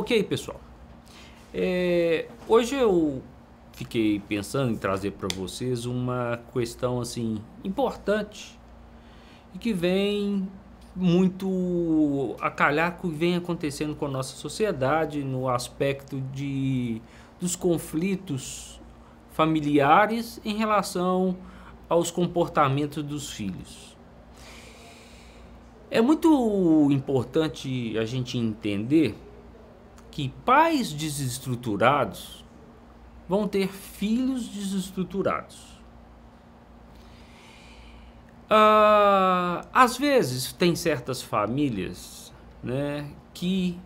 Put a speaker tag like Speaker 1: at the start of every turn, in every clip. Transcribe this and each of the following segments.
Speaker 1: Ok, pessoal. É, hoje eu fiquei pensando em trazer para vocês uma questão assim importante e que vem muito a calhar que vem acontecendo com a nossa sociedade no aspecto de dos conflitos familiares em relação aos comportamentos dos filhos. É muito importante a gente entender que pais desestruturados vão ter filhos desestruturados. Ah, às vezes tem certas famílias né, que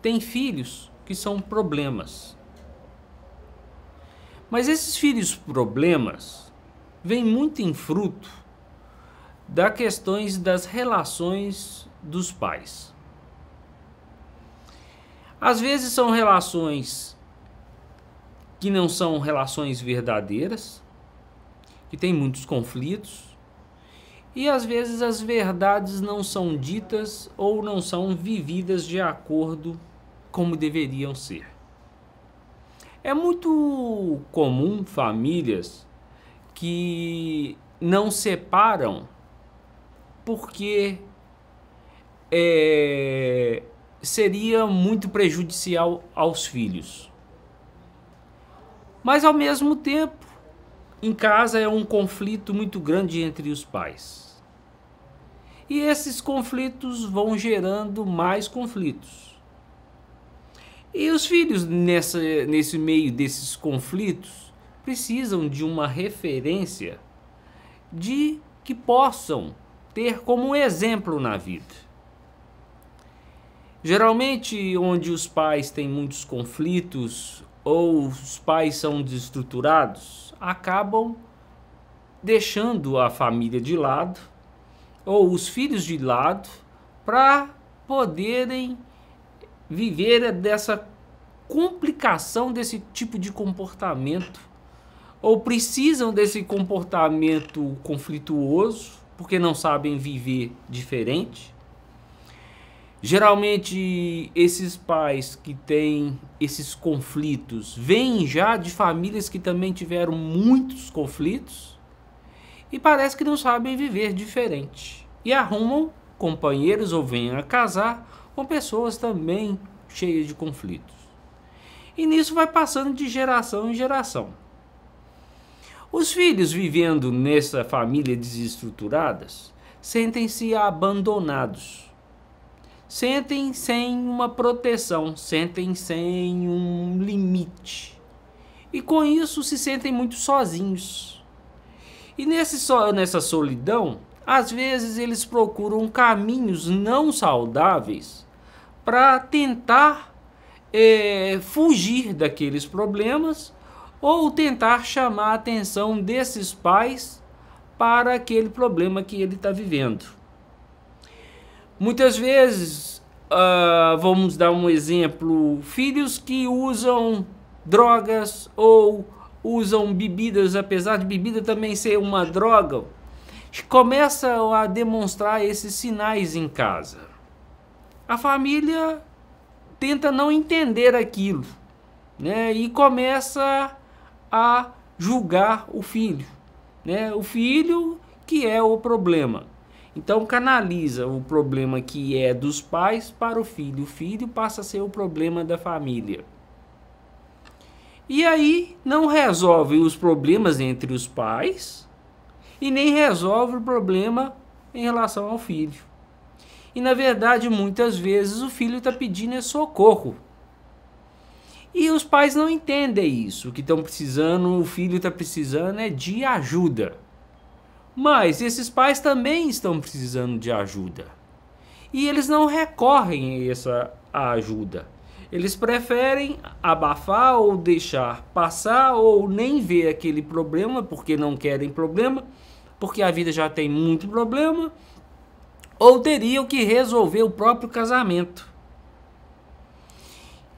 Speaker 1: têm filhos que são problemas. Mas esses filhos problemas vêm muito em fruto da questões das relações dos pais. Às vezes são relações que não são relações verdadeiras, que tem muitos conflitos, e às vezes as verdades não são ditas ou não são vividas de acordo como deveriam ser. É muito comum famílias que não separam porque é, seria muito prejudicial aos filhos. Mas ao mesmo tempo, em casa é um conflito muito grande entre os pais. E esses conflitos vão gerando mais conflitos. E os filhos, nessa, nesse meio desses conflitos, precisam de uma referência de que possam ter como exemplo na vida. Geralmente, onde os pais têm muitos conflitos ou os pais são desestruturados, acabam deixando a família de lado ou os filhos de lado para poderem viver dessa complicação desse tipo de comportamento ou precisam desse comportamento conflituoso porque não sabem viver diferente Geralmente esses pais que têm esses conflitos vêm já de famílias que também tiveram muitos conflitos e parece que não sabem viver diferente. E arrumam companheiros ou vêm a casar com pessoas também cheias de conflitos. E nisso vai passando de geração em geração. Os filhos vivendo nessa família desestruturadas sentem-se abandonados sentem sem uma proteção, sentem sem um limite. E com isso se sentem muito sozinhos. E nesse so, nessa solidão, às vezes eles procuram caminhos não saudáveis para tentar é, fugir daqueles problemas ou tentar chamar a atenção desses pais para aquele problema que ele está vivendo. Muitas vezes, uh, vamos dar um exemplo, filhos que usam drogas ou usam bebidas, apesar de bebida também ser uma droga, começam a demonstrar esses sinais em casa. A família tenta não entender aquilo, né? E começa a julgar o filho, né? O filho que é o problema. Então canaliza o problema que é dos pais para o filho. O filho passa a ser o problema da família. E aí não resolve os problemas entre os pais e nem resolve o problema em relação ao filho. E na verdade, muitas vezes o filho está pedindo é socorro. E os pais não entendem isso. O que estão precisando, o filho está precisando é de ajuda. Mas esses pais também estão precisando de ajuda. E eles não recorrem a essa ajuda. Eles preferem abafar ou deixar passar ou nem ver aquele problema porque não querem problema, porque a vida já tem muito problema, ou teriam que resolver o próprio casamento.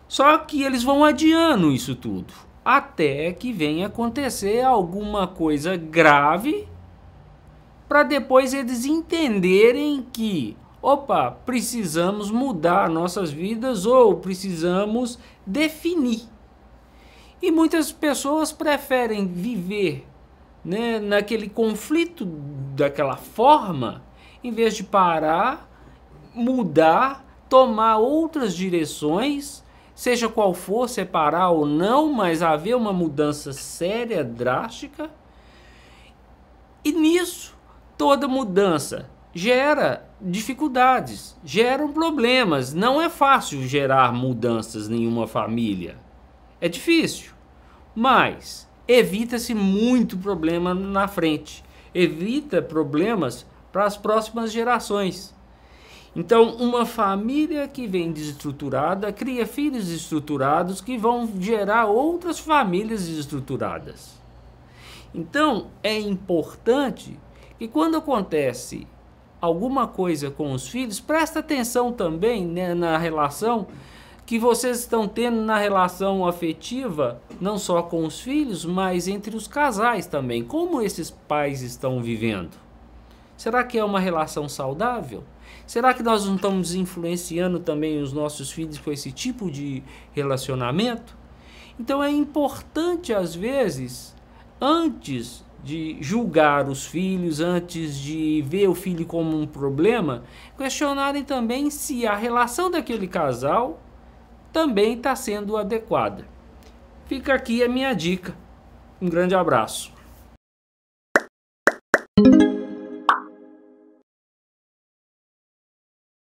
Speaker 1: Só que eles vão adiando isso tudo até que venha acontecer alguma coisa grave para depois eles entenderem que, opa, precisamos mudar nossas vidas ou precisamos definir. E muitas pessoas preferem viver né, naquele conflito daquela forma, em vez de parar, mudar, tomar outras direções, seja qual for, separar ou não, mas haver uma mudança séria, drástica. E nisso toda mudança gera dificuldades, geram problemas. Não é fácil gerar mudanças em uma família. É difícil. Mas evita-se muito problema na frente. Evita problemas para as próximas gerações. Então, uma família que vem desestruturada cria filhos estruturados que vão gerar outras famílias desestruturadas. Então, é importante que quando acontece alguma coisa com os filhos, presta atenção também né, na relação que vocês estão tendo na relação afetiva, não só com os filhos, mas entre os casais também. Como esses pais estão vivendo? Será que é uma relação saudável? Será que nós não estamos influenciando também os nossos filhos com esse tipo de relacionamento? Então é importante, às vezes, antes de julgar os filhos antes de ver o filho como um problema, questionarem também se a relação daquele casal também está sendo adequada. Fica aqui a minha dica. Um grande abraço.